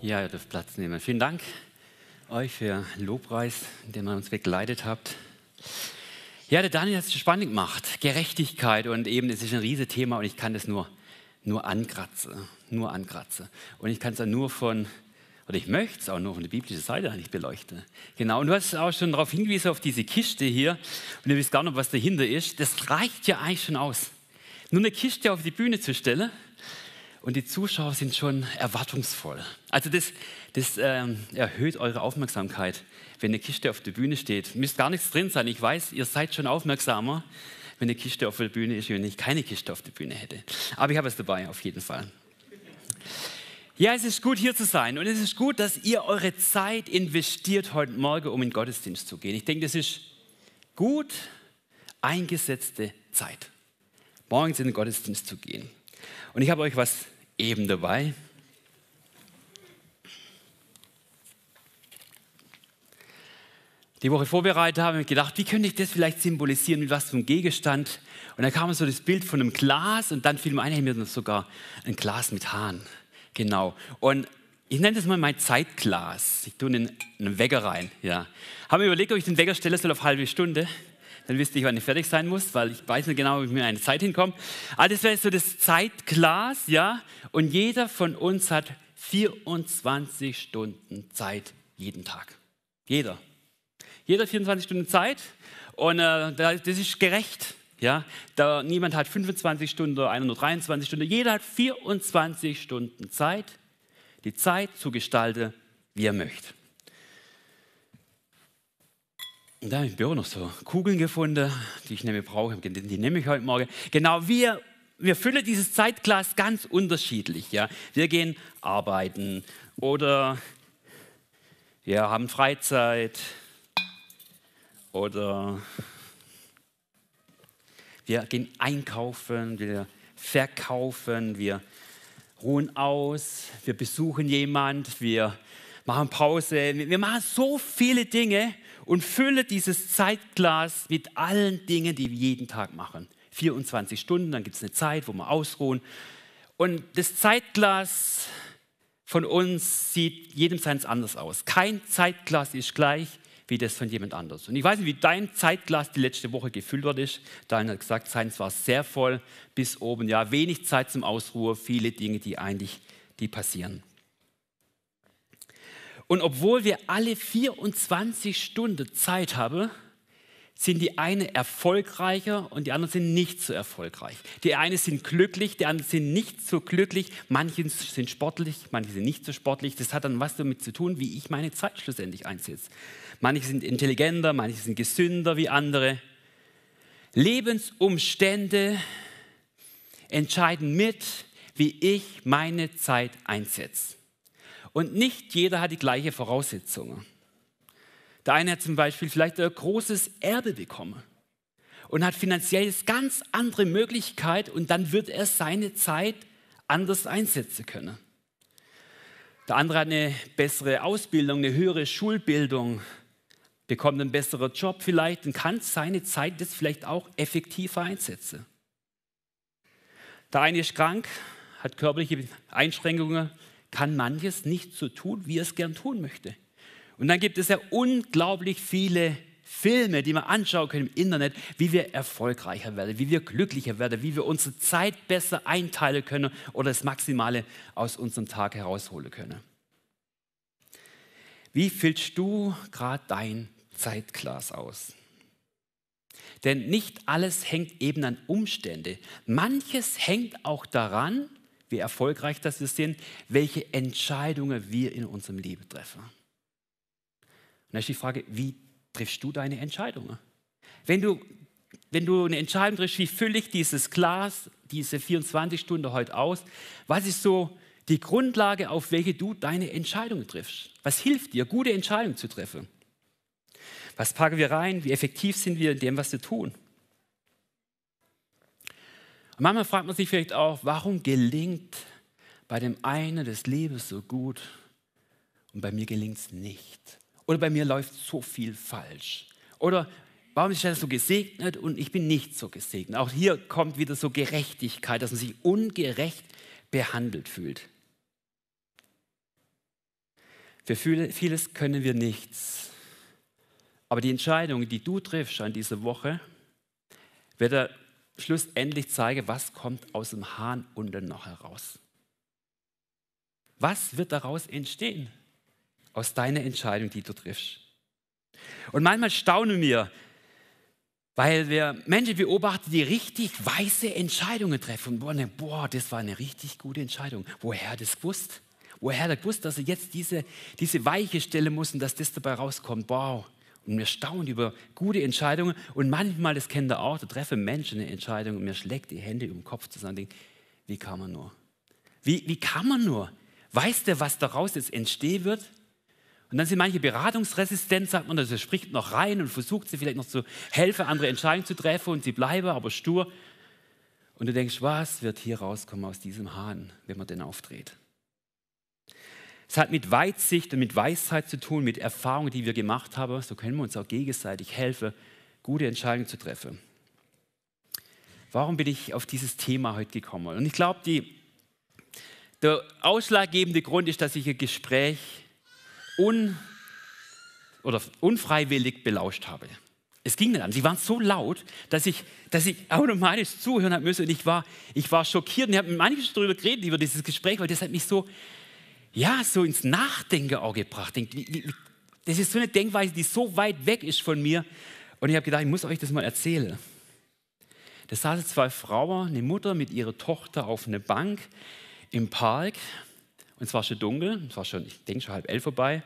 Ja, ihr dürft Platz nehmen. Vielen Dank euch für Lobpreis, den ihr uns begleitet habt. Ja, der Daniel hat es spannend gemacht. Gerechtigkeit und eben, es ist ein riesiges Thema und ich kann das nur, nur ankratze, nur ankratze. Und ich kann es nur von, oder ich möchte es auch nur von der biblischen Seite nicht beleuchten. Genau, und du hast auch schon darauf hingewiesen, auf diese Kiste hier. Und ihr wisst gar nicht, was dahinter ist. Das reicht ja eigentlich schon aus. Nur eine Kiste auf die Bühne zu stellen – und die Zuschauer sind schon erwartungsvoll. Also das, das ähm, erhöht eure Aufmerksamkeit, wenn eine Kiste auf der Bühne steht. Müsst gar nichts drin sein. Ich weiß, ihr seid schon aufmerksamer, wenn eine Kiste auf der Bühne ist, wenn ich keine Kiste auf der Bühne hätte. Aber ich habe es dabei, auf jeden Fall. Ja, es ist gut, hier zu sein. Und es ist gut, dass ihr eure Zeit investiert heute Morgen, um in den Gottesdienst zu gehen. Ich denke, das ist gut eingesetzte Zeit, morgens in den Gottesdienst zu gehen. Und ich habe euch was eben dabei. Die Woche vorbereitet habe ich gedacht, wie könnte ich das vielleicht symbolisieren mit was zum Gegenstand? Und dann kam so das Bild von einem Glas und dann fiel mir ein, ich mir sogar ein Glas mit Hahn. Genau. Und ich nenne das mal mein Zeitglas. Ich tue einen, Wecker rein. Ja. Habe mir überlegt, ob ich den Wecker stelle soll auf halbe Stunde. Dann wüsste ich, wann ich fertig sein muss, weil ich weiß nicht genau, wie ich mir eine Zeit hinkomme. Aber also das wäre so das Zeitglas, ja. Und jeder von uns hat 24 Stunden Zeit jeden Tag. Jeder. Jeder 24 Stunden Zeit. Und äh, das ist gerecht. Ja, da niemand hat 25 Stunden oder einer nur 23 Stunden. Jeder hat 24 Stunden Zeit, die Zeit zu gestalten, wie er möchte. Da habe ich im Büro noch so Kugeln gefunden, die ich nämlich brauche. Die nehme ich heute Morgen. Genau, wir, wir füllen dieses Zeitglas ganz unterschiedlich. Ja? Wir gehen arbeiten oder wir haben Freizeit oder wir gehen einkaufen, wir verkaufen, wir ruhen aus, wir besuchen jemand, wir machen Pause. Wir machen so viele Dinge und füllen dieses Zeitglas mit allen Dingen, die wir jeden Tag machen. 24 Stunden, dann gibt es eine Zeit, wo wir ausruhen. Und das Zeitglas von uns sieht jedem seins anders aus. Kein Zeitglas ist gleich wie das von jemand anders. Und ich weiß nicht, wie dein Zeitglas die letzte Woche gefüllt worden ist. Daniel hat gesagt, seins war sehr voll bis oben. Ja, wenig Zeit zum Ausruhen, viele Dinge, die eigentlich die passieren. Und obwohl wir alle 24 Stunden Zeit haben, sind die eine erfolgreicher und die anderen sind nicht so erfolgreich. Die eine sind glücklich, die anderen sind nicht so glücklich. Manche sind sportlich, manche sind nicht so sportlich. Das hat dann was damit zu tun, wie ich meine Zeit schlussendlich einsetze. Manche sind intelligenter, manche sind gesünder wie andere. Lebensumstände entscheiden mit, wie ich meine Zeit einsetze. Und nicht jeder hat die gleiche Voraussetzungen. Der eine hat zum Beispiel vielleicht ein großes Erbe bekommen und hat finanziell eine ganz andere Möglichkeit und dann wird er seine Zeit anders einsetzen können. Der andere hat eine bessere Ausbildung, eine höhere Schulbildung, bekommt einen besseren Job vielleicht und kann seine Zeit jetzt vielleicht auch effektiver einsetzen. Der eine ist krank, hat körperliche Einschränkungen, kann manches nicht so tun, wie er es gern tun möchte. Und dann gibt es ja unglaublich viele Filme, die man anschauen können im Internet, wie wir erfolgreicher werden, wie wir glücklicher werden, wie wir unsere Zeit besser einteilen können oder das Maximale aus unserem Tag herausholen können. Wie füllst du gerade dein Zeitglas aus? Denn nicht alles hängt eben an Umständen. Manches hängt auch daran, wie erfolgreich das wir sind, welche Entscheidungen wir in unserem Leben treffen. Und dann ist die Frage, wie triffst du deine Entscheidungen? Wenn du, wenn du eine Entscheidung triffst, wie fülle ich dieses Glas, diese 24 Stunden heute aus, was ist so die Grundlage, auf welche du deine Entscheidungen triffst? Was hilft dir, gute Entscheidungen zu treffen? Was packen wir rein? Wie effektiv sind wir in dem, was wir tun? Und manchmal fragt man sich vielleicht auch, warum gelingt bei dem einen das Leben so gut und bei mir gelingt es nicht? Oder bei mir läuft so viel falsch? Oder warum ist das so gesegnet und ich bin nicht so gesegnet? Auch hier kommt wieder so Gerechtigkeit, dass man sich ungerecht behandelt fühlt. Für vieles können wir nichts. Aber die Entscheidung, die du triffst an dieser Woche, wird schlussendlich zeige, was kommt aus dem Hahn unten noch heraus. Was wird daraus entstehen? Aus deiner Entscheidung, die du triffst. Und manchmal staunen wir, weil wir Menschen beobachten, die richtig weise Entscheidungen treffen. Und ne, boah, das war eine richtig gute Entscheidung. Woher hat das gewusst? Woher hat er gewusst, dass er jetzt diese, diese Weiche Stelle muss und dass das dabei rauskommt? Wow. Und wir staunen über gute Entscheidungen. Und manchmal, das kennt ihr auch, da treffe Menschen eine Entscheidung und mir schlägt die Hände über den Kopf zusammen und denke, wie kann man nur? Wie, wie kann man nur? Weißt du, was daraus jetzt entstehen wird? Und dann sind manche beratungsresistent, sagt man, also spricht noch rein und versucht sie vielleicht noch zu helfen, andere Entscheidungen zu treffen und sie bleiben aber stur. Und du denkst, was wird hier rauskommen aus diesem Hahn, wenn man den aufdreht? Es hat mit Weitsicht und mit Weisheit zu tun, mit Erfahrungen, die wir gemacht haben. So können wir uns auch gegenseitig helfen, gute Entscheidungen zu treffen. Warum bin ich auf dieses Thema heute gekommen? Und ich glaube, der ausschlaggebende Grund ist, dass ich ein Gespräch un, oder unfreiwillig belauscht habe. Es ging nicht an. Sie waren so laut, dass ich, dass ich automatisch zuhören habe müssen. Und ich war, ich war schockiert. Und ich habe mit manchen darüber geredet, über dieses Gespräch, weil das hat mich so ja, so ins Nachdenken auch gebracht. Das ist so eine Denkweise, die so weit weg ist von mir. Und ich habe gedacht, ich muss euch das mal erzählen. Da saßen zwei Frauen, eine Mutter mit ihrer Tochter auf einer Bank im Park. Und es war schon dunkel, es war schon, ich denke, schon halb elf vorbei.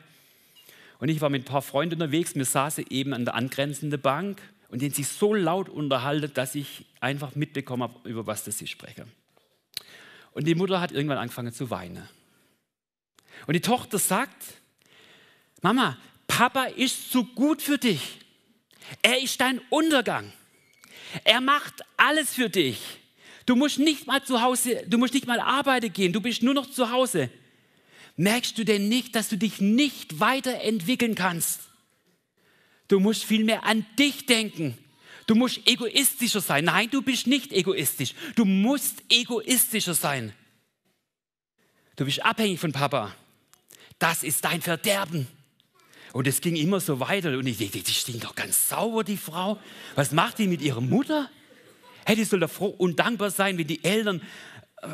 Und ich war mit ein paar Freunden unterwegs, mir saßen eben an der angrenzenden Bank und den sich so laut unterhalten, dass ich einfach mitbekommen habe, über was das sie sprechen. Und die Mutter hat irgendwann angefangen zu weinen. Und die Tochter sagt, Mama, Papa ist zu gut für dich. Er ist dein Untergang. Er macht alles für dich. Du musst nicht mal zu Hause, du musst nicht mal arbeiten gehen, du bist nur noch zu Hause. Merkst du denn nicht, dass du dich nicht weiterentwickeln kannst? Du musst vielmehr an dich denken. Du musst egoistischer sein. Nein, du bist nicht egoistisch. Du musst egoistischer sein. Du bist abhängig von Papa das ist dein Verderben. Und es ging immer so weiter. Und ich dachte, die stinkt doch ganz sauber, die Frau. Was macht die mit ihrer Mutter? Hey, die soll doch froh und dankbar sein, wenn die Eltern äh,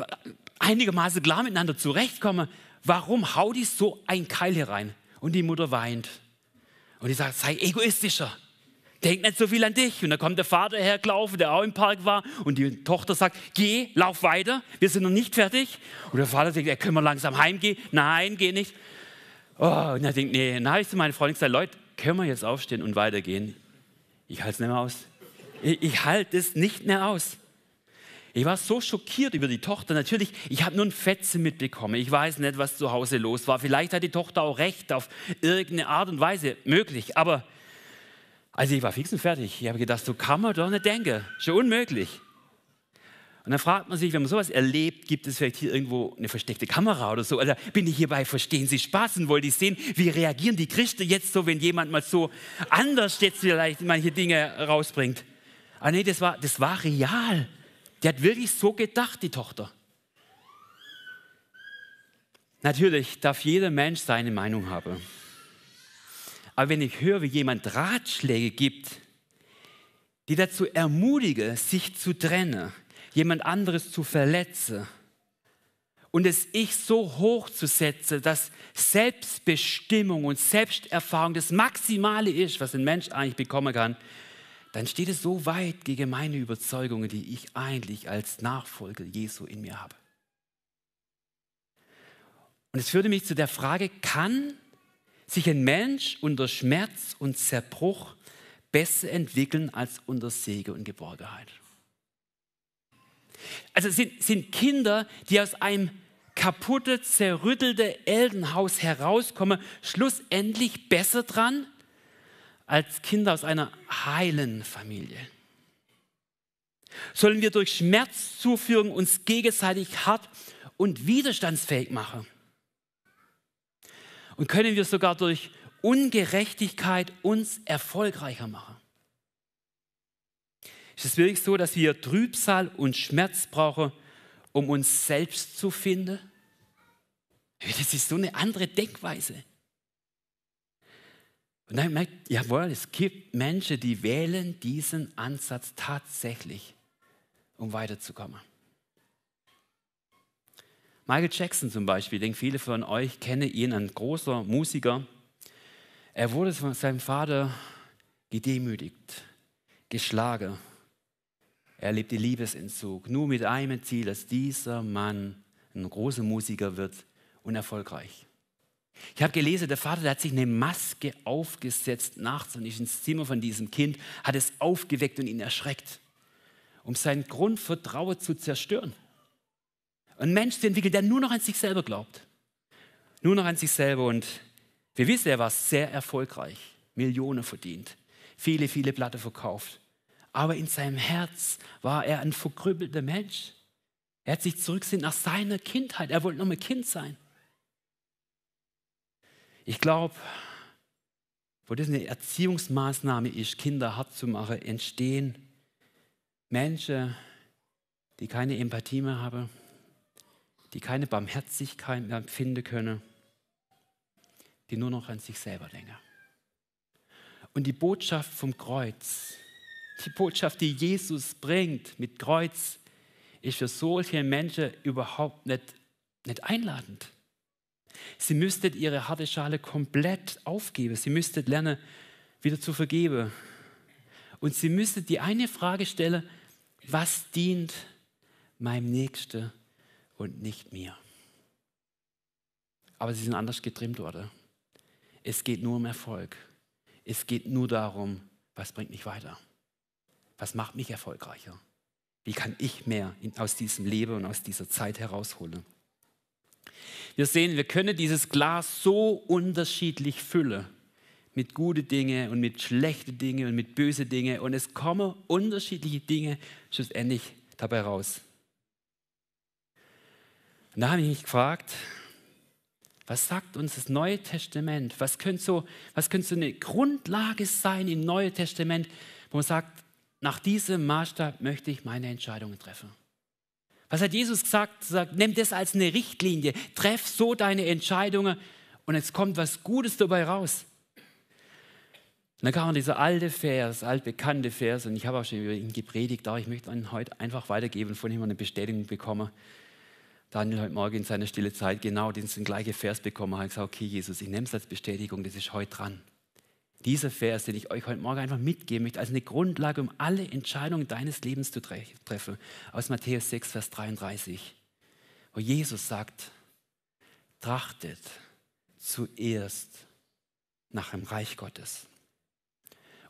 einigermaßen klar miteinander zurechtkommen. Warum haut die so ein Keil hier rein? Und die Mutter weint. Und ich sage, sei egoistischer. Denk nicht so viel an dich. Und dann kommt der Vater hergelaufen, der auch im Park war. Und die Tochter sagt, geh, lauf weiter. Wir sind noch nicht fertig. Und der Vater sagt, er können wir langsam heimgehen. Nein, geh nicht. Oh, und er denkt, nee, dann habe ich zu meinen Freunden gesagt, Leute, können wir jetzt aufstehen und weitergehen? Ich halte es nicht mehr aus. Ich, ich halte es nicht mehr aus. Ich war so schockiert über die Tochter. Natürlich, ich habe nur ein Fetzen mitbekommen. Ich weiß nicht, was zu Hause los war. Vielleicht hat die Tochter auch recht, auf irgendeine Art und Weise möglich. Aber also ich war fix und fertig. Ich habe gedacht, so kann man doch nicht denken. Schon unmöglich. Und dann fragt man sich, wenn man sowas erlebt, gibt es vielleicht hier irgendwo eine versteckte Kamera oder so? Oder also bin ich hierbei, verstehen Sie Spaß und wollte ich sehen, wie reagieren die Christen jetzt so, wenn jemand mal so anders jetzt vielleicht manche Dinge rausbringt? Ah nee, das war, das war real. Die hat wirklich so gedacht, die Tochter. Natürlich darf jeder Mensch seine Meinung haben. Aber wenn ich höre, wie jemand Ratschläge gibt, die dazu ermutigen, sich zu trennen, jemand anderes zu verletzen und das Ich so hoch zu setzen, dass Selbstbestimmung und Selbsterfahrung das Maximale ist, was ein Mensch eigentlich bekommen kann, dann steht es so weit gegen meine Überzeugungen, die ich eigentlich als Nachfolger Jesu in mir habe. Und es führte mich zu der Frage, kann sich ein Mensch unter Schmerz und Zerbruch besser entwickeln als unter Segen und Geborgenheit? Also sind, sind Kinder, die aus einem kaputte, zerrüttelte Elternhaus herauskommen, schlussendlich besser dran als Kinder aus einer heilen Familie? Sollen wir durch Schmerzzuführung uns gegenseitig hart und widerstandsfähig machen? Und können wir sogar durch Ungerechtigkeit uns erfolgreicher machen? Ist es wirklich so, dass wir Trübsal und Schmerz brauchen, um uns selbst zu finden? Das ist so eine andere Denkweise. Und dann merkt, jawohl, es gibt Menschen, die wählen diesen Ansatz tatsächlich, um weiterzukommen. Michael Jackson zum Beispiel, denke viele von euch kennen ihn, ein großer Musiker. Er wurde von seinem Vater gedemütigt, geschlagen, er erlebte Liebesentzug, nur mit einem Ziel, dass dieser Mann ein großer Musiker wird und erfolgreich. Ich habe gelesen, der Vater der hat sich eine Maske aufgesetzt nachts und ist ins Zimmer von diesem Kind, hat es aufgeweckt und ihn erschreckt, um sein Grundvertrauen zu zerstören. Ein Mensch zu entwickeln, der nur noch an sich selber glaubt. Nur noch an sich selber. Und wir wissen, er war sehr erfolgreich, Millionen verdient, viele, viele Platten verkauft aber in seinem Herz war er ein verkrüppelter Mensch. Er hat sich zurückgesehen nach seiner Kindheit. Er wollte noch mal Kind sein. Ich glaube, wo das eine Erziehungsmaßnahme ist, Kinder hart zu machen, entstehen Menschen, die keine Empathie mehr haben, die keine Barmherzigkeit mehr empfinden können, die nur noch an sich selber denken. Und die Botschaft vom Kreuz die Botschaft, die Jesus bringt mit Kreuz, ist für solche Menschen überhaupt nicht, nicht einladend. Sie müsstet ihre harte Schale komplett aufgeben. Sie müsstet lernen, wieder zu vergeben. Und sie müsstet die eine Frage stellen, was dient meinem Nächsten und nicht mir? Aber sie sind anders getrimmt worden. Es geht nur um Erfolg. Es geht nur darum, was bringt mich weiter was macht mich erfolgreicher? Wie kann ich mehr aus diesem Leben und aus dieser Zeit herausholen? Wir sehen, wir können dieses Glas so unterschiedlich füllen mit guten Dingen und mit schlechten Dingen und mit bösen Dingen und es kommen unterschiedliche Dinge schlussendlich dabei raus. Und da habe ich mich gefragt, was sagt uns das Neue Testament? Was könnte so, was könnte so eine Grundlage sein im Neuen Testament, wo man sagt, nach diesem Maßstab möchte ich meine Entscheidungen treffen. Was hat Jesus gesagt? Er Sagt, nimm das als eine Richtlinie, treff so deine Entscheidungen und jetzt kommt was Gutes dabei raus. Und dann kam dieser alte Vers, altbekannte Vers, und ich habe auch schon über ihn gepredigt, aber ich möchte ihn heute einfach weitergeben, von ihm eine Bestätigung bekommen. Daniel heute Morgen in seiner stille Zeit genau diesen gleichen Vers bekommen hat. gesagt, okay, Jesus, ich nehme es als Bestätigung, das ist heute dran. Dieser Vers, den ich euch heute Morgen einfach mitgeben möchte, als eine Grundlage, um alle Entscheidungen deines Lebens zu tre treffen, aus Matthäus 6, Vers 33, wo Jesus sagt, trachtet zuerst nach dem Reich Gottes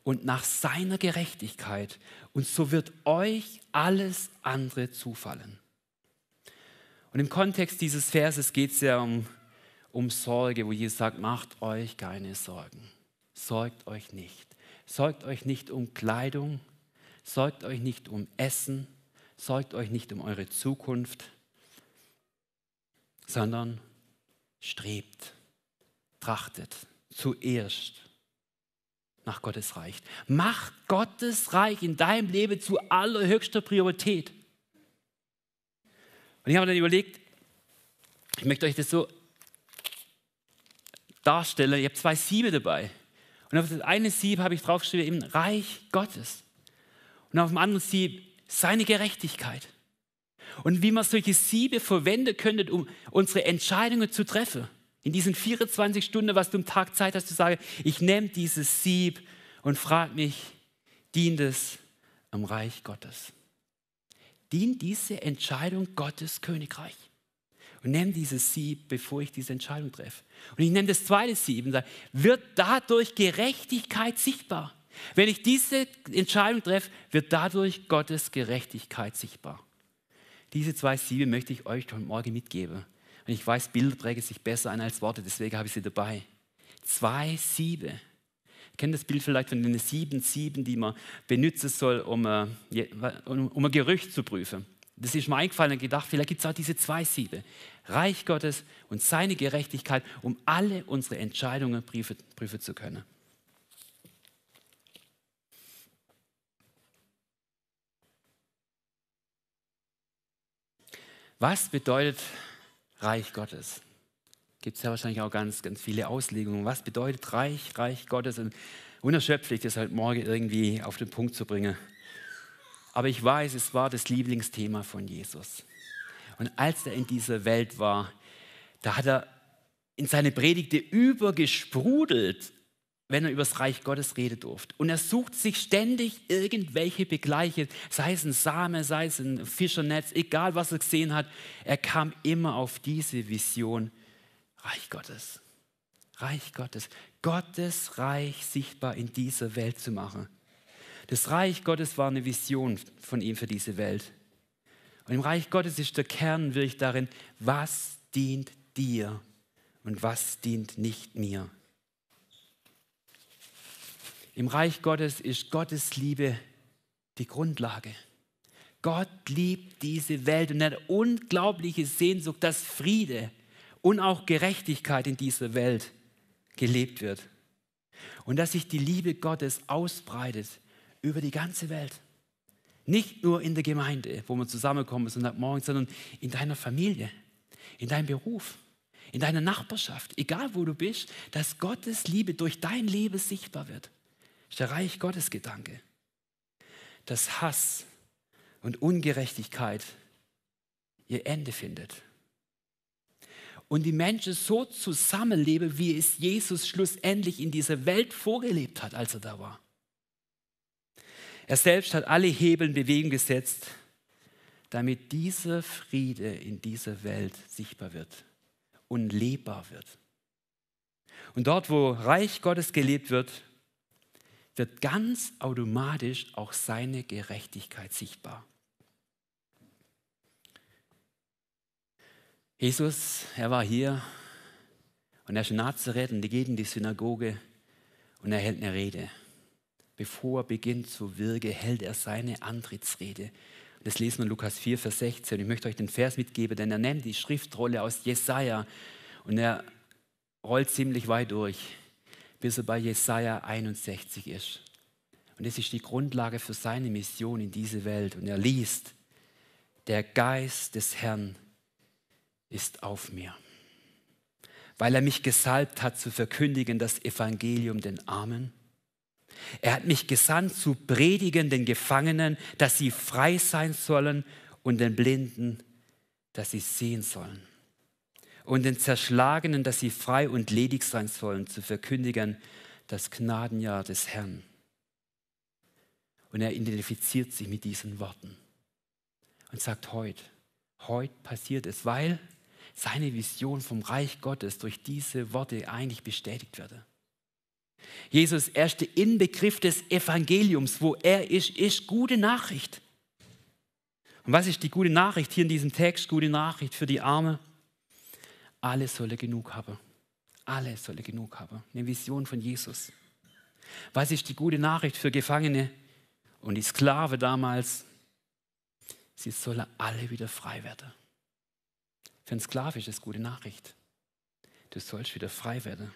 und nach seiner Gerechtigkeit und so wird euch alles andere zufallen. Und im Kontext dieses Verses geht es ja um, um Sorge, wo Jesus sagt, macht euch keine Sorgen sorgt euch nicht. Sorgt euch nicht um Kleidung, sorgt euch nicht um Essen, sorgt euch nicht um eure Zukunft, sondern strebt, trachtet zuerst nach Gottes Reich. Macht Gottes Reich in deinem Leben zu allerhöchster Priorität. Und ich habe dann überlegt, ich möchte euch das so darstellen. Ich habe zwei Siebe dabei. Und auf das eine Sieb habe ich draufgeschrieben, eben Reich Gottes. Und auf dem anderen Sieb seine Gerechtigkeit. Und wie man solche Siebe verwenden könnte, um unsere Entscheidungen zu treffen. In diesen 24 Stunden, was du am Tag Zeit hast, zu sagen, ich nehme dieses Sieb und frage mich, dient es am Reich Gottes? Dient diese Entscheidung Gottes Königreich? Und nehme dieses Sieb, bevor ich diese Entscheidung treffe. Und ich nehme das zweite Sieb und sage, wird dadurch Gerechtigkeit sichtbar. Wenn ich diese Entscheidung treffe, wird dadurch Gottes Gerechtigkeit sichtbar. Diese zwei Siebe möchte ich euch heute Morgen mitgeben. Und ich weiß, Bilder prägen sich besser ein als Worte, deswegen habe ich sie dabei. Zwei Siebe. Kennt das Bild vielleicht von den sieben Sieben, die man benutzen soll, um, äh, um, um ein Gerücht zu prüfen? das ist mir eingefallen und gedacht, vielleicht gibt es auch diese zwei Siebe. Reich Gottes und seine Gerechtigkeit, um alle unsere Entscheidungen prüfen, prüfen zu können. Was bedeutet Reich Gottes? Gibt es ja wahrscheinlich auch ganz, ganz viele Auslegungen. Was bedeutet Reich, Reich Gottes? Und unerschöpflich, das heute halt Morgen irgendwie auf den Punkt zu bringen. Aber ich weiß, es war das Lieblingsthema von Jesus. Und als er in dieser Welt war, da hat er in seine Predigte übergesprudelt, wenn er über das Reich Gottes reden durfte. Und er sucht sich ständig irgendwelche Begleiche, sei es ein Same, sei es ein Fischernetz, egal was er gesehen hat. Er kam immer auf diese Vision Reich Gottes. Reich Gottes. Gottes Reich sichtbar in dieser Welt zu machen. Das Reich Gottes war eine Vision von ihm für diese Welt. Und im Reich Gottes ist der Kern wirklich darin, was dient dir und was dient nicht mir. Im Reich Gottes ist Gottes Liebe die Grundlage. Gott liebt diese Welt und hat unglaubliche Sehnsucht, dass Friede und auch Gerechtigkeit in dieser Welt gelebt wird. Und dass sich die Liebe Gottes ausbreitet über die ganze Welt. Nicht nur in der Gemeinde, wo man zusammenkommen Sonntagmorgen, sondern in deiner Familie, in deinem Beruf, in deiner Nachbarschaft, egal wo du bist, dass Gottes Liebe durch dein Leben sichtbar wird. Das ist der Reich Gottes Gedanke. Dass Hass und Ungerechtigkeit ihr Ende findet. Und die Menschen so zusammenleben, wie es Jesus schlussendlich in dieser Welt vorgelebt hat, als er da war. Er selbst hat alle Hebel in Bewegung gesetzt, damit dieser Friede in dieser Welt sichtbar wird und lebbar wird. Und dort, wo Reich Gottes gelebt wird, wird ganz automatisch auch seine Gerechtigkeit sichtbar. Jesus, er war hier und er ist in Nazareth und er geht in die Synagoge und er hält eine Rede. Bevor er beginnt zu wirken, hält er seine Antrittsrede. Das lesen wir in Lukas 4, Vers 16. Ich möchte euch den Vers mitgeben, denn er nennt die Schriftrolle aus Jesaja und er rollt ziemlich weit durch, bis er bei Jesaja 61 ist. Und das ist die Grundlage für seine Mission in diese Welt. Und er liest, der Geist des Herrn ist auf mir, weil er mich gesalbt hat zu verkündigen das Evangelium den Armen er hat mich gesandt zu predigen den Gefangenen, dass sie frei sein sollen und den Blinden, dass sie sehen sollen. Und den Zerschlagenen, dass sie frei und ledig sein sollen, zu verkündigen das Gnadenjahr des Herrn. Und er identifiziert sich mit diesen Worten und sagt heute, heute passiert es, weil seine Vision vom Reich Gottes durch diese Worte eigentlich bestätigt werde. Jesus erste Inbegriff des Evangeliums, wo er ist, ist gute Nachricht. Und was ist die gute Nachricht hier in diesem Text? Gute Nachricht für die Arme. Alle sollen genug haben. Alle sollen genug haben. Eine Vision von Jesus. Was ist die gute Nachricht für Gefangene und die Sklave damals? Sie sollen alle wieder frei werden. Für einen Sklave ist es gute Nachricht. Du sollst wieder frei werden.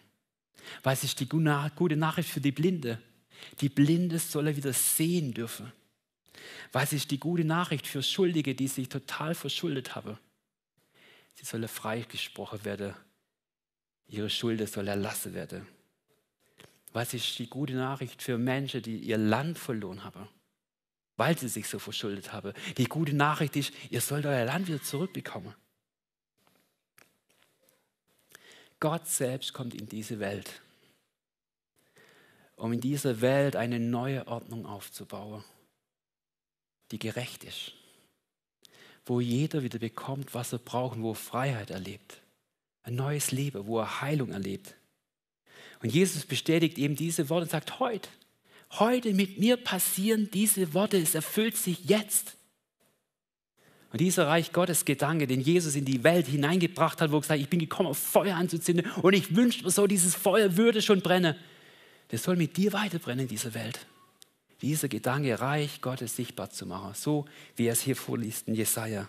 Was ist die gute Nachricht für die Blinde. Die Blinde sollen wieder sehen dürfen. Was ist die gute Nachricht für Schuldige, die sich total verschuldet haben. Sie sollen freigesprochen werden. Ihre Schuld soll erlassen werden. Was ist die gute Nachricht für Menschen, die ihr Land verloren haben, weil sie sich so verschuldet haben? Die gute Nachricht ist, ihr sollt euer Land wieder zurückbekommen. Gott selbst kommt in diese Welt, um in dieser Welt eine neue Ordnung aufzubauen, die gerecht ist, wo jeder wieder bekommt, was er braucht, wo er Freiheit erlebt, ein neues Leben, wo er Heilung erlebt. Und Jesus bestätigt eben diese Worte und sagt, heute, heute mit mir passieren diese Worte, es erfüllt sich jetzt. Und dieser Reich Gottes Gedanke, den Jesus in die Welt hineingebracht hat, wo er gesagt hat, ich bin gekommen, um Feuer anzuzünden und ich wünschte mir so, dieses Feuer würde schon brennen. Das soll mit dir weiterbrennen in dieser Welt. Dieser Gedanke, Reich Gottes sichtbar zu machen, so wie er es hier vorliest in Jesaja.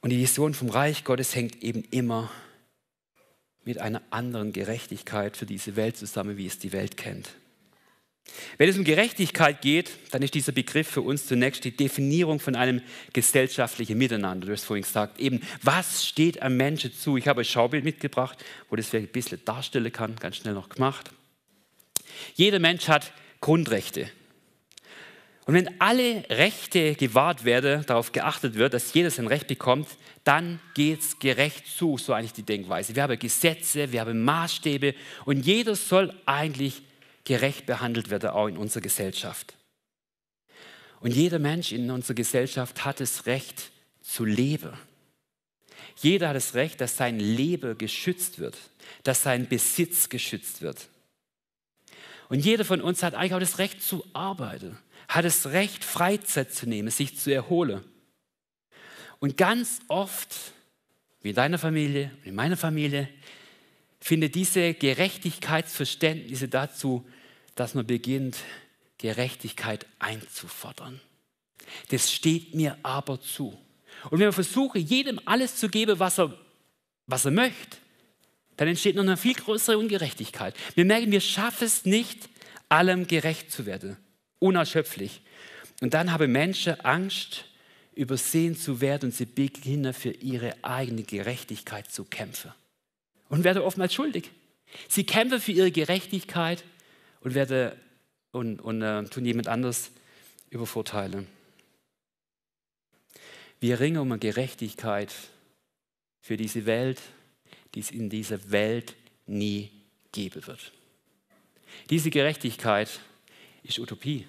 Und die Vision vom Reich Gottes hängt eben immer mit einer anderen Gerechtigkeit für diese Welt zusammen, wie es die Welt kennt. Wenn es um Gerechtigkeit geht, dann ist dieser Begriff für uns zunächst die Definierung von einem gesellschaftlichen Miteinander. Du hast vorhin gesagt, eben, was steht einem Menschen zu? Ich habe ein Schaubild mitgebracht, wo das vielleicht ein bisschen darstellen kann, ganz schnell noch gemacht. Jeder Mensch hat Grundrechte. Und wenn alle Rechte gewahrt werden, darauf geachtet wird, dass jeder sein Recht bekommt, dann geht es gerecht zu, so eigentlich die Denkweise. Wir haben Gesetze, wir haben Maßstäbe und jeder soll eigentlich gerecht behandelt wird er auch in unserer Gesellschaft. Und jeder Mensch in unserer Gesellschaft hat das Recht zu leben. Jeder hat das Recht, dass sein Leben geschützt wird, dass sein Besitz geschützt wird. Und jeder von uns hat eigentlich auch das Recht zu arbeiten, hat das Recht, Freizeit zu nehmen, sich zu erholen. Und ganz oft, wie in deiner Familie, in meiner Familie, findet diese Gerechtigkeitsverständnisse dazu dass man beginnt, Gerechtigkeit einzufordern. Das steht mir aber zu. Und wenn man versuchen, jedem alles zu geben, was er, was er möchte, dann entsteht noch eine viel größere Ungerechtigkeit. Wir merken, wir schaffen es nicht, allem gerecht zu werden. Unerschöpflich. Und dann haben Menschen Angst, übersehen zu werden und sie beginnen für ihre eigene Gerechtigkeit zu kämpfen. Und werden oftmals schuldig. Sie kämpfen für ihre Gerechtigkeit und, werde, und, und äh, tun jemand anders Vorteile. Wir ringen um eine Gerechtigkeit für diese Welt, die es in dieser Welt nie geben wird. Diese Gerechtigkeit ist Utopie.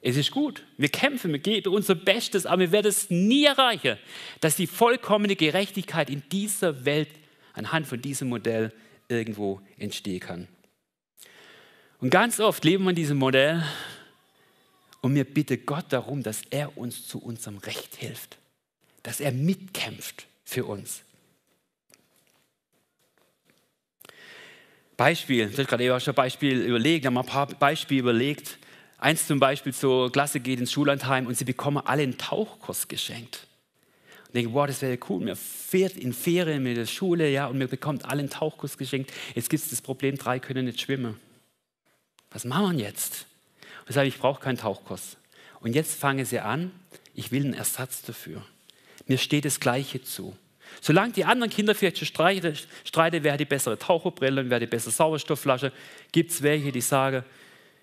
Es ist gut. Wir kämpfen, wir geben unser Bestes, aber wir werden es nie erreichen, dass die vollkommene Gerechtigkeit in dieser Welt anhand von diesem Modell irgendwo entstehen kann. Und ganz oft leben wir in diesem Modell und wir bitten Gott darum, dass er uns zu unserem Recht hilft, dass er mitkämpft für uns. Beispiel, ich habe gerade eben schon Beispiel überlegt, habe mal ein paar Beispiele überlegt. Eins zum Beispiel zur Klasse geht ins Schullandheim und sie bekommen alle einen Tauchkurs geschenkt. Und denken, wow, das wäre cool. Mir fährt in Ferien mit der Schule, ja, und mir bekommt alle einen Tauchkurs geschenkt. Jetzt gibt es das Problem, drei können nicht schwimmen was machen wir jetzt? Und ich sage, ich brauche keinen Tauchkurs. Und jetzt fange sie an, ich will einen Ersatz dafür. Mir steht das Gleiche zu. Solange die anderen Kinder vielleicht schon streiten, wer hat die bessere Taucherbrille und wer hat die bessere Sauerstoffflasche, gibt es welche, die sagen,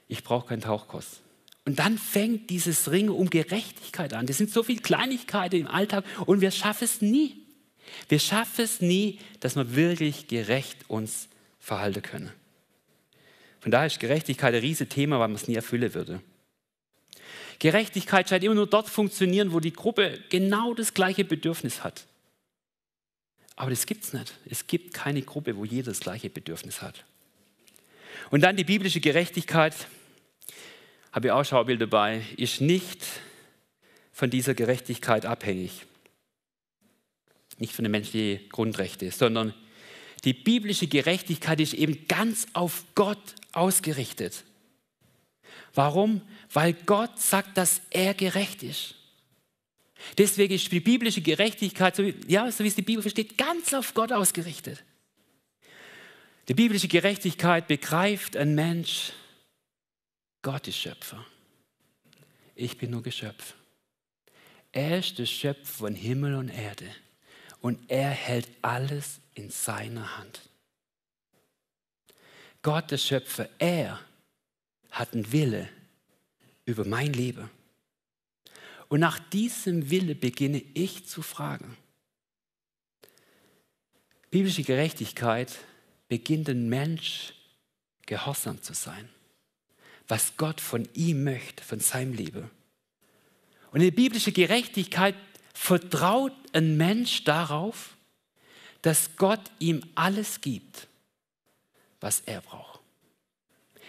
ich brauche keinen Tauchkurs. Und dann fängt dieses Ringen um Gerechtigkeit an. Das sind so viele Kleinigkeiten im Alltag und wir schaffen es nie. Wir schaffen es nie, dass wir wirklich gerecht uns verhalten können. Von daher ist Gerechtigkeit ein riesiges Thema, weil man es nie erfüllen würde. Gerechtigkeit scheint immer nur dort funktionieren, wo die Gruppe genau das gleiche Bedürfnis hat. Aber das gibt es nicht. Es gibt keine Gruppe, wo jeder das gleiche Bedürfnis hat. Und dann die biblische Gerechtigkeit, habe ich auch Schaubild dabei, ist nicht von dieser Gerechtigkeit abhängig. Nicht von den menschlichen Grundrechten, sondern die biblische Gerechtigkeit ist eben ganz auf Gott ausgerichtet. Warum? Weil Gott sagt, dass er gerecht ist. Deswegen ist die biblische Gerechtigkeit, so wie, ja, so wie es die Bibel versteht, ganz auf Gott ausgerichtet. Die biblische Gerechtigkeit begreift ein Mensch, Gott ist Schöpfer. Ich bin nur Geschöpf. Er ist der Schöpfer von Himmel und Erde und er hält alles in seiner Hand. Gott, der Schöpfer, er hat einen Wille über mein Leben. Und nach diesem Wille beginne ich zu fragen. Biblische Gerechtigkeit beginnt ein Mensch gehorsam zu sein, was Gott von ihm möchte, von seinem Leben. Und die biblische Gerechtigkeit vertraut ein Mensch darauf, dass Gott ihm alles gibt was er braucht.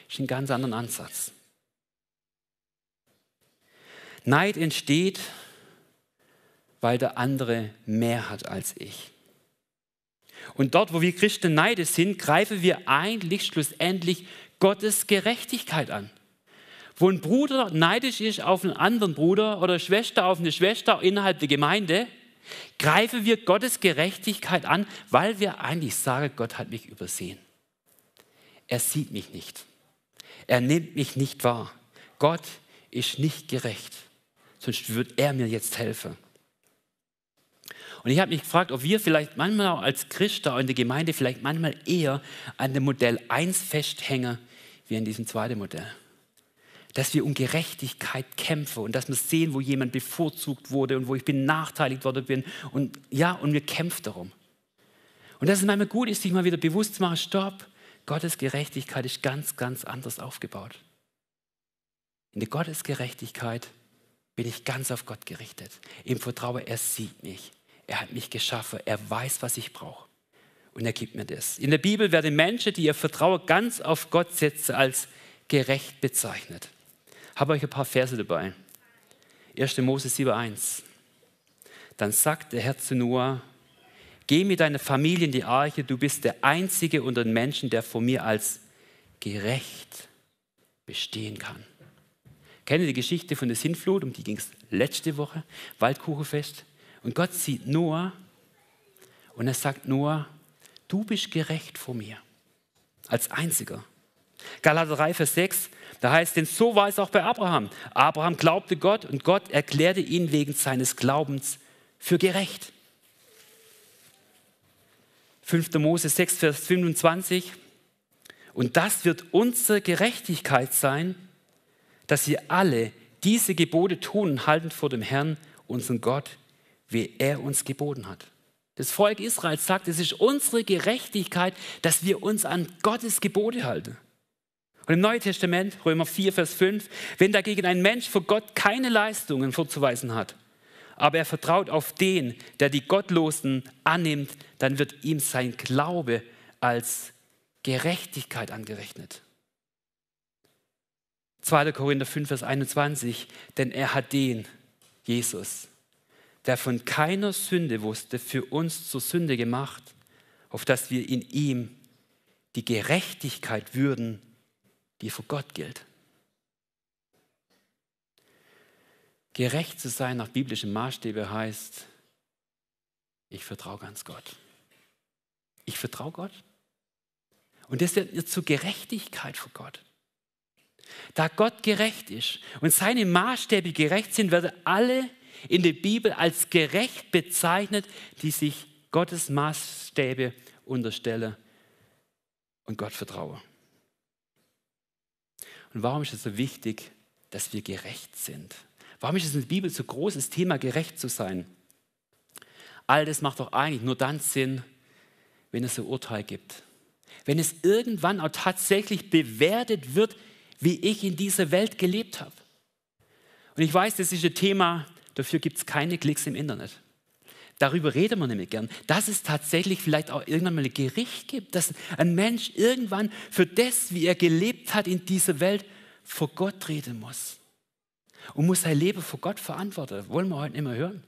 Das ist ein ganz anderer Ansatz. Neid entsteht, weil der andere mehr hat als ich. Und dort, wo wir Christen neidisch sind, greifen wir eigentlich schlussendlich Gottes Gerechtigkeit an. Wo ein Bruder neidisch ist auf einen anderen Bruder oder Schwester auf eine Schwester innerhalb der Gemeinde, greifen wir Gottes Gerechtigkeit an, weil wir eigentlich sagen, Gott hat mich übersehen er sieht mich nicht. Er nimmt mich nicht wahr. Gott ist nicht gerecht. Sonst würde er mir jetzt helfen. Und ich habe mich gefragt, ob wir vielleicht manchmal auch als Christen in der Gemeinde vielleicht manchmal eher an dem Modell 1 festhängen, wie an diesem zweiten Modell. Dass wir um Gerechtigkeit kämpfen und dass wir sehen, wo jemand bevorzugt wurde und wo ich benachteiligt worden bin. Und ja, und wir kämpfen darum. Und dass es manchmal gut ist, sich mal wieder bewusst zu machen, stopp, Gottes Gerechtigkeit ist ganz, ganz anders aufgebaut. In der Gottes Gerechtigkeit bin ich ganz auf Gott gerichtet. Im Vertrauen, er sieht mich. Er hat mich geschaffen. Er weiß, was ich brauche. Und er gibt mir das. In der Bibel werden Menschen, die ihr Vertrauen ganz auf Gott setzen, als gerecht bezeichnet. Habe euch ein paar Verse dabei. 1. Mose 7,1. Dann sagt der Herr zu Noah: Geh mit deiner Familie in die Arche, du bist der Einzige unter den Menschen, der vor mir als gerecht bestehen kann. Kennen die Geschichte von der Sintflut, um die ging es letzte Woche, Waldkuchenfest. Und Gott sieht Noah und er sagt, Noah, du bist gerecht vor mir, als Einziger. Galater 3, Vers 6, da heißt, denn so war es auch bei Abraham. Abraham glaubte Gott und Gott erklärte ihn wegen seines Glaubens für gerecht. 5. Mose 6, Vers 25. Und das wird unsere Gerechtigkeit sein, dass wir alle diese Gebote tun und halten vor dem Herrn, unseren Gott, wie er uns geboten hat. Das Volk Israel sagt, es ist unsere Gerechtigkeit, dass wir uns an Gottes Gebote halten. Und im Neuen Testament, Römer 4, Vers 5, wenn dagegen ein Mensch vor Gott keine Leistungen vorzuweisen hat, aber er vertraut auf den, der die Gottlosen annimmt, dann wird ihm sein Glaube als Gerechtigkeit angerechnet. 2. Korinther 5, Vers 21, denn er hat den, Jesus, der von keiner Sünde wusste, für uns zur Sünde gemacht, auf dass wir in ihm die Gerechtigkeit würden, die vor Gott gilt. Gerecht zu sein nach biblischen Maßstäben heißt, ich vertraue ganz Gott. Ich vertraue Gott. Und das wird zur Gerechtigkeit vor Gott. Da Gott gerecht ist und seine Maßstäbe gerecht sind, werden alle in der Bibel als gerecht bezeichnet, die sich Gottes Maßstäbe unterstellen und Gott vertrauen. Und warum ist es so wichtig, dass wir gerecht sind? Warum ist es in der Bibel so großes Thema gerecht zu sein? All das macht doch eigentlich nur dann Sinn, wenn es ein Urteil gibt. Wenn es irgendwann auch tatsächlich bewertet wird, wie ich in dieser Welt gelebt habe. Und ich weiß, das ist ein Thema, dafür gibt es keine Klicks im Internet. Darüber redet man nämlich gern, dass es tatsächlich vielleicht auch irgendwann mal ein Gericht gibt, dass ein Mensch irgendwann für das, wie er gelebt hat in dieser Welt, vor Gott reden muss und muss sein Leben vor Gott verantworten. Wollen wir heute nicht mehr hören?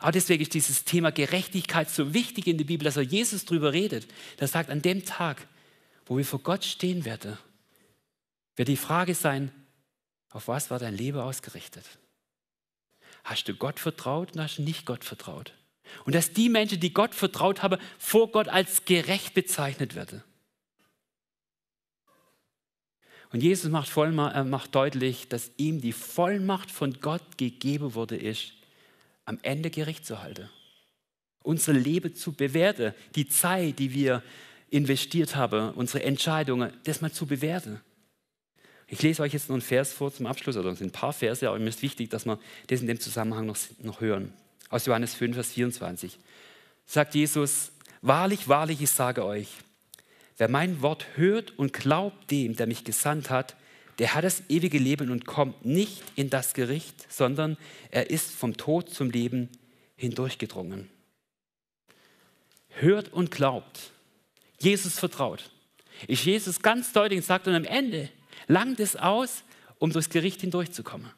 Aber deswegen ist dieses Thema Gerechtigkeit so wichtig in der Bibel, dass er Jesus darüber redet. Er sagt, an dem Tag, wo wir vor Gott stehen werden, wird die Frage sein, auf was war dein Leben ausgerichtet? Hast du Gott vertraut und hast du nicht Gott vertraut? Und dass die Menschen, die Gott vertraut haben, vor Gott als gerecht bezeichnet werden. Und Jesus macht, Vollmacht, äh, macht deutlich, dass ihm die Vollmacht von Gott gegeben wurde, ist, am Ende Gericht zu halten, unser Leben zu bewerten, die Zeit, die wir investiert haben, unsere Entscheidungen, das mal zu bewerten. Ich lese euch jetzt noch einen Vers vor zum Abschluss, oder es sind ein paar Verse, aber mir ist wichtig, dass wir das in dem Zusammenhang noch, noch hören. Aus Johannes 5, Vers 24 sagt Jesus, wahrlich, wahrlich, ich sage euch, Wer mein Wort hört und glaubt dem, der mich gesandt hat, der hat das ewige Leben und kommt nicht in das Gericht, sondern er ist vom Tod zum Leben hindurchgedrungen. Hört und glaubt. Jesus vertraut. Ich Jesus ganz deutlich und sagt und am Ende langt es aus, um durchs Gericht hindurchzukommen,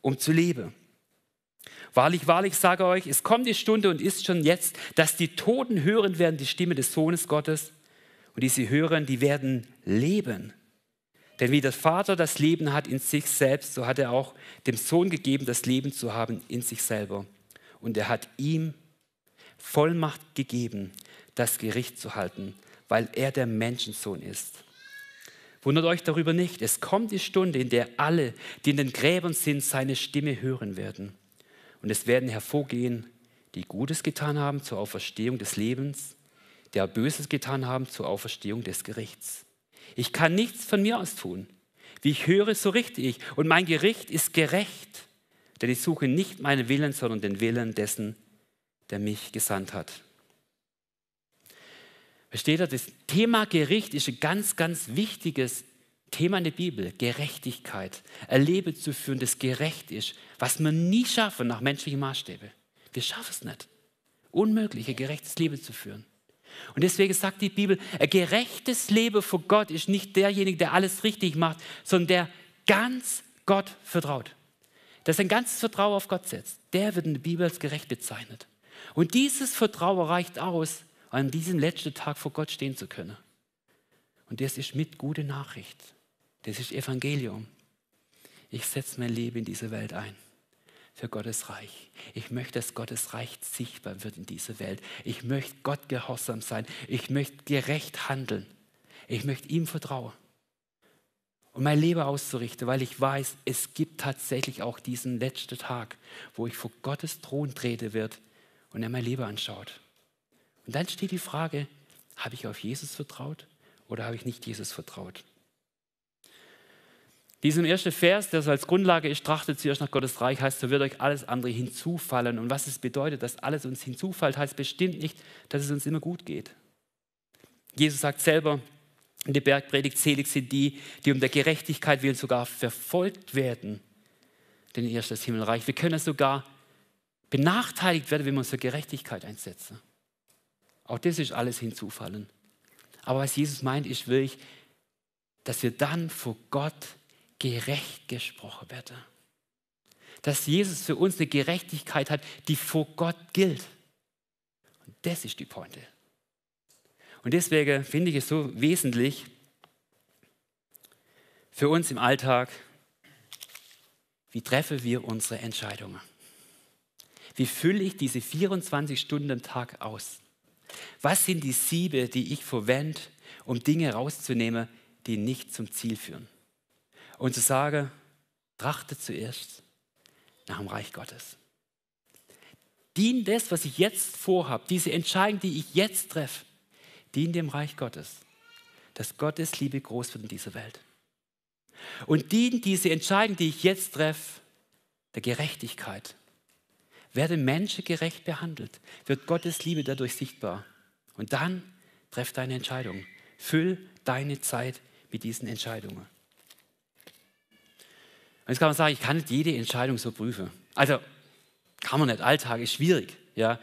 um zu leben. Wahrlich, wahrlich sage euch, es kommt die Stunde und ist schon jetzt, dass die Toten hören werden die Stimme des Sohnes Gottes und die sie hören, die werden leben. Denn wie der Vater das Leben hat in sich selbst, so hat er auch dem Sohn gegeben, das Leben zu haben in sich selber. Und er hat ihm Vollmacht gegeben, das Gericht zu halten, weil er der Menschensohn ist. Wundert euch darüber nicht, es kommt die Stunde, in der alle, die in den Gräbern sind, seine Stimme hören werden. Und es werden hervorgehen, die Gutes getan haben zur Auferstehung des Lebens der Böses getan haben, zur Auferstehung des Gerichts. Ich kann nichts von mir aus tun. Wie ich höre, so richte ich. Und mein Gericht ist gerecht, denn ich suche nicht meinen Willen, sondern den Willen dessen, der mich gesandt hat. Versteht ihr, das Thema Gericht ist ein ganz, ganz wichtiges Thema in der Bibel. Gerechtigkeit. Ein Leben zu führen, das gerecht ist, was man nie schaffen nach menschlichen Maßstäben. Wir schaffen es nicht. Unmöglich, ein gerechtes Leben zu führen. Und deswegen sagt die Bibel, ein gerechtes Leben vor Gott ist nicht derjenige, der alles richtig macht, sondern der ganz Gott vertraut. Der sein ganzes Vertrauen auf Gott setzt. Der wird in der Bibel als gerecht bezeichnet. Und dieses Vertrauen reicht aus, an diesem letzten Tag vor Gott stehen zu können. Und das ist mit gute Nachricht. Das ist Evangelium. Ich setze mein Leben in diese Welt ein für Gottes Reich. Ich möchte, dass Gottes Reich sichtbar wird in dieser Welt. Ich möchte Gott gehorsam sein. Ich möchte gerecht handeln. Ich möchte ihm vertrauen. Und mein Leben auszurichten, weil ich weiß, es gibt tatsächlich auch diesen letzten Tag, wo ich vor Gottes Thron trete wird und er mein Leben anschaut. Und dann steht die Frage, habe ich auf Jesus vertraut oder habe ich nicht Jesus vertraut? Diesem ersten Vers, der so als Grundlage ist, trachtet zuerst nach Gottes Reich, heißt, so wird euch alles andere hinzufallen. Und was es bedeutet, dass alles uns hinzufällt, heißt bestimmt nicht, dass es uns immer gut geht. Jesus sagt selber in der Bergpredigt, selig sind die, die um der Gerechtigkeit willen sogar verfolgt werden. Denn ihr ist das Himmelreich. Wir können sogar benachteiligt werden, wenn wir uns für Gerechtigkeit einsetzen. Auch das ist alles hinzufallen. Aber was Jesus meint, ist wirklich, dass wir dann vor Gott gerecht gesprochen werde. Dass Jesus für uns eine Gerechtigkeit hat, die vor Gott gilt. Und das ist die Pointe. Und deswegen finde ich es so wesentlich für uns im Alltag, wie treffen wir unsere Entscheidungen? Wie fülle ich diese 24 Stunden am Tag aus? Was sind die Siebe, die ich verwende, um Dinge rauszunehmen, die nicht zum Ziel führen? und zu sagen, trachte zuerst nach dem Reich Gottes. Dien das, was ich jetzt vorhabe, diese Entscheidung, die ich jetzt treffe, dien dem Reich Gottes, dass Gottes Liebe groß wird in dieser Welt. Und dien diese Entscheidung, die ich jetzt treffe, der Gerechtigkeit. Werde Menschen gerecht behandelt, wird Gottes Liebe dadurch sichtbar. Und dann treff deine Entscheidung. Füll deine Zeit mit diesen Entscheidungen jetzt kann man sagen, ich kann nicht jede Entscheidung so prüfen. Also kann man nicht, Alltag ist schwierig. Ja.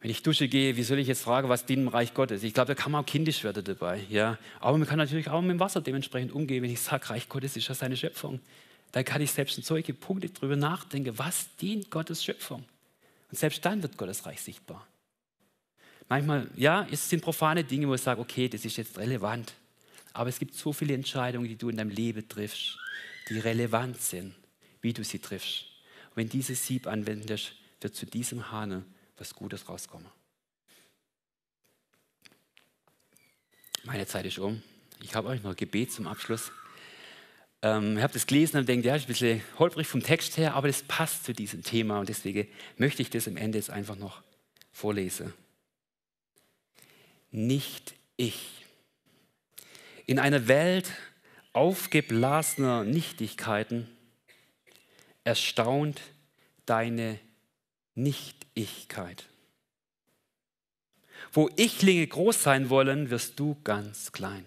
Wenn ich dusche gehe, wie soll ich jetzt fragen, was dient im Reich Gottes? Ich glaube, da kann man auch kindisch werden dabei. Ja. Aber man kann natürlich auch mit dem Wasser dementsprechend umgehen, wenn ich sage, Reich Gottes ist ja seine Schöpfung. Da kann ich selbst in solche Punkte darüber nachdenken, was dient Gottes Schöpfung? Und selbst dann wird Gottes Reich sichtbar. Manchmal, ja, es sind profane Dinge, wo ich sage, okay, das ist jetzt relevant. Aber es gibt so viele Entscheidungen, die du in deinem Leben triffst, die relevant sind, wie du sie triffst. Und wenn dieses Sieb anwendest, wird zu diesem Hahne was Gutes rauskommen. Meine Zeit ist um. Ich habe euch noch ein Gebet zum Abschluss. Ähm, ich habe das gelesen und denke, ja, ist ein bisschen holprig vom Text her, aber das passt zu diesem Thema und deswegen möchte ich das am Ende jetzt einfach noch vorlesen. Nicht ich. In einer Welt, aufgeblasener Nichtigkeiten erstaunt deine Nichtigkeit. Wo Ichlinge groß sein wollen, wirst du ganz klein.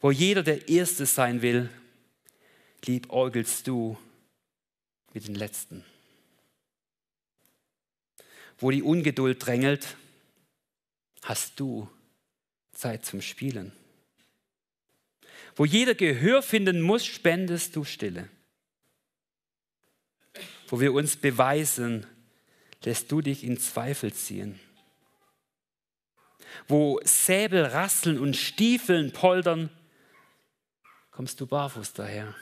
Wo jeder der Erste sein will, liebäugelst du mit den Letzten. Wo die Ungeduld drängelt, hast du Zeit zum Spielen wo jeder Gehör finden muss, spendest du Stille. Wo wir uns beweisen, lässt du dich in Zweifel ziehen. Wo Säbel rasseln und Stiefeln poltern, kommst du barfuß daher.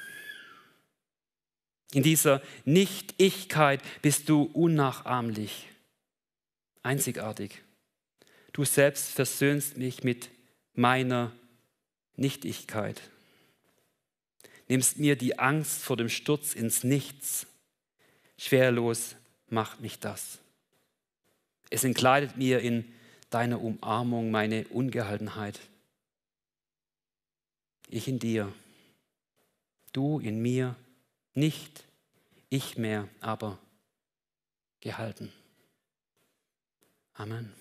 In dieser Nicht-Ichkeit bist du unnachahmlich, einzigartig. Du selbst versöhnst mich mit meiner Nichtigkeit. Nimmst mir die Angst vor dem Sturz ins Nichts. Schwerlos macht mich das. Es entkleidet mir in deiner Umarmung meine Ungehaltenheit. Ich in dir, du in mir, nicht ich mehr, aber gehalten. Amen.